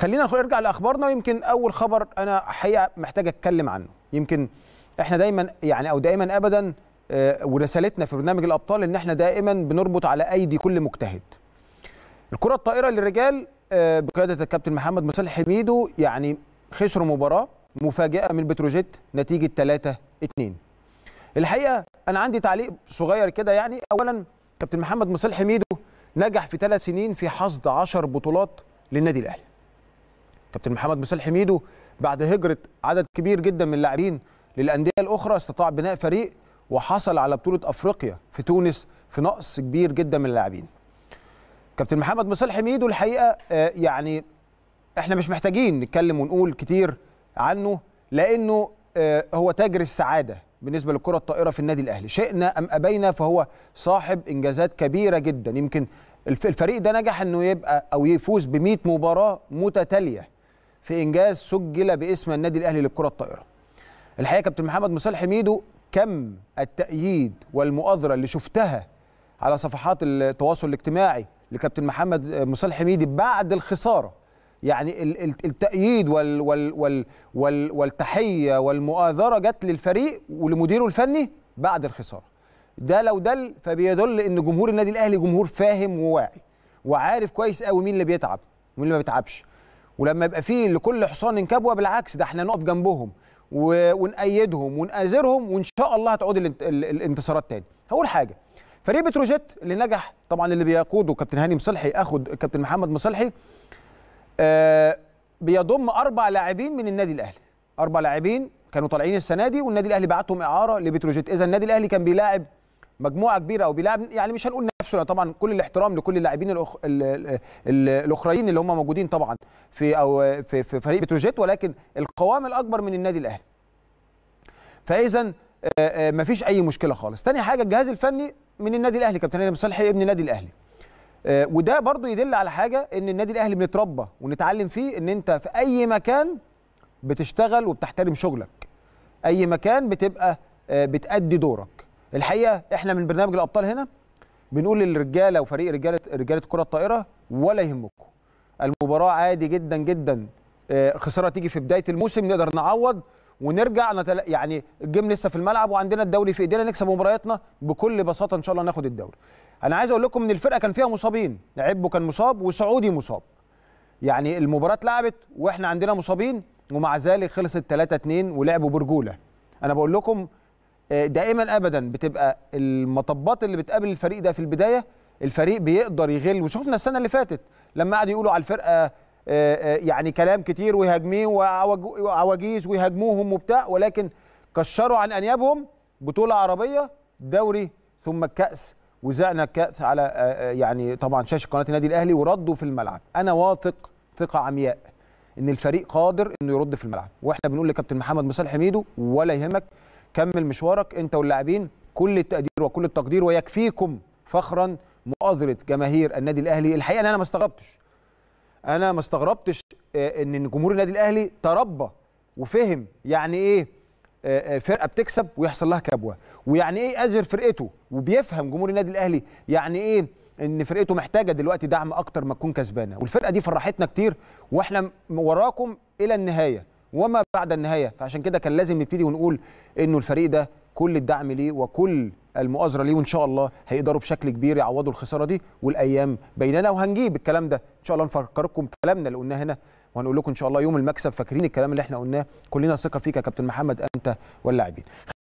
خلينا نرجع لاخبارنا ويمكن اول خبر انا حقيقه محتاج اتكلم عنه يمكن احنا دايما يعني او دائما ابدا آه، ورسالتنا في برنامج الابطال ان احنا دائما بنربط على ايدي كل مجتهد الكره الطائره للرجال آه، بقياده الكابتن محمد مصالح حميدو يعني خسروا مباراه مفاجاه من بتروجيت نتيجه 3 2 الحقيقه انا عندي تعليق صغير كده يعني اولا كابتن محمد مصالح حميدو نجح في ثلاث سنين في حصد 10 بطولات للنادي الاهلي كابتن محمد بصالح ميدو بعد هجره عدد كبير جدا من اللاعبين للانديه الاخرى استطاع بناء فريق وحصل على بطوله افريقيا في تونس في نقص كبير جدا من اللاعبين. كابتن محمد بصالح ميدو الحقيقه آه، يعني احنا مش محتاجين نتكلم ونقول كتير عنه لانه آه، هو تاجر السعاده بالنسبه للكره الطائره في النادي الاهلي شئنا ام ابينا فهو صاحب انجازات كبيره جدا يمكن الفريق ده نجح انه يبقى او يفوز ب 100 مباراه متتاليه في انجاز سجل باسم النادي الاهلي للكره الطائره. الحقيقه كابتن محمد مصالح ميدو كم التأييد والمؤازرة اللي شفتها على صفحات التواصل الاجتماعي لكابتن محمد مصالح ميدو بعد الخسارة يعني التأييد وال وال وال وال والتحية والمؤازرة جت للفريق ولمديره الفني بعد الخسارة ده لو دل فبيدل ان جمهور النادي الاهلي جمهور فاهم وواعي وعارف كويس قوي مين اللي بيتعب ومين اللي ما بيتعبش ولما يبقى فيه لكل حصان كبوه بالعكس ده احنا نقف جنبهم ونأيدهم ونآزرهم وان شاء الله هتعود الانتصارات تاني. هقول حاجه فريق بتروجيت اللي نجح طبعا اللي بيقوده كابتن هاني مصلحي اخد كابتن محمد مصلحي آه بيضم اربع لاعبين من النادي الاهلي اربع لاعبين كانوا طالعين السنه دي والنادي الاهلي بعتهم اعاره لبتروجيت اذا النادي الاهلي كان بيلاعب مجموعه كبيره او يعني مش هنقول نفسه طبعا كل الاحترام لكل اللاعبين الأخ... الاخرين اللي هم موجودين طبعا في او في, في فريق بتروجيت ولكن القوام الاكبر من النادي الاهلي فاذا ما فيش اي مشكله خالص تاني حاجه الجهاز الفني من النادي الاهلي كابتن هاني صالحي ابن النادي الاهلي وده برضو يدل على حاجه ان النادي الاهلي بنتربى ونتعلم فيه ان انت في اي مكان بتشتغل وبتحترم شغلك اي مكان بتبقى بتأدي دورك الحقيقه احنا من برنامج الابطال هنا بنقول للرجاله وفريق رجاله رجاله كره الطائره ولا يهمكم المباراه عادي جدا جدا آه، خساره تيجي في بدايه الموسم نقدر نعوض ونرجع نتل... يعني الجيم لسه في الملعب وعندنا الدوري في ايدينا نكسب مبارياتنا بكل بساطه ان شاء الله ناخد الدوري انا عايز اقول لكم ان الفرقه كان فيها مصابين عبو كان مصاب وسعودي مصاب يعني المباراه اتلعبت واحنا عندنا مصابين ومع ذلك خلصت 3 2 ولعبوا برجوله انا بقول لكم آه، دائما ابدا بتبقى المطبات اللي بتقابل الفريق ده في البدايه الفريق بيقدر يغل وشفنا السنه اللي فاتت لما قعدوا يقولوا على الفرقه آه، آه، يعني كلام كتير ويهاجموه وعواجيز ويهاجموهم وبتاع ولكن كشروا عن انيابهم بطوله عربيه دوري ثم الكاس وزعنا الكاس على يعني طبعا شاشه قناه النادي الاهلي وردوا في الملعب انا واثق ثقه عمياء ان الفريق قادر انه يرد في الملعب واحنا بنقول لكابتن محمد مصالح ميدو ولا يهمك كمل مشوارك انت واللاعبين كل التقدير وكل التقدير ويكفيكم فخرا مؤازره جماهير النادي الاهلي الحقيقه ان انا ما استغربتش انا ما استغربتش آه، ان جمهور النادي الاهلي تربى وفهم يعني ايه آه، آه، فرقه بتكسب ويحصل لها كبوه ويعني ايه اجر فرقته وبيفهم جمهور النادي الاهلي يعني ايه ان فرقته محتاجه دلوقتي دعم اكتر ما تكون كسبانه والفرقه دي فرحتنا كتير واحنا وراكم الى النهايه وما بعد النهايه فعشان كده كان لازم نبتدي ونقول انه الفريق ده كل الدعم ليه وكل المؤازره ليه وان شاء الله هيقدروا بشكل كبير يعوضوا الخساره دي والايام بيننا وهنجيب الكلام ده ان شاء الله نفكركم كلامنا اللي قلناه هنا وهنقول لكم ان شاء الله يوم المكسب فاكرين الكلام اللي احنا قلناه كلنا ثقه فيك يا كابتن محمد انت واللاعبين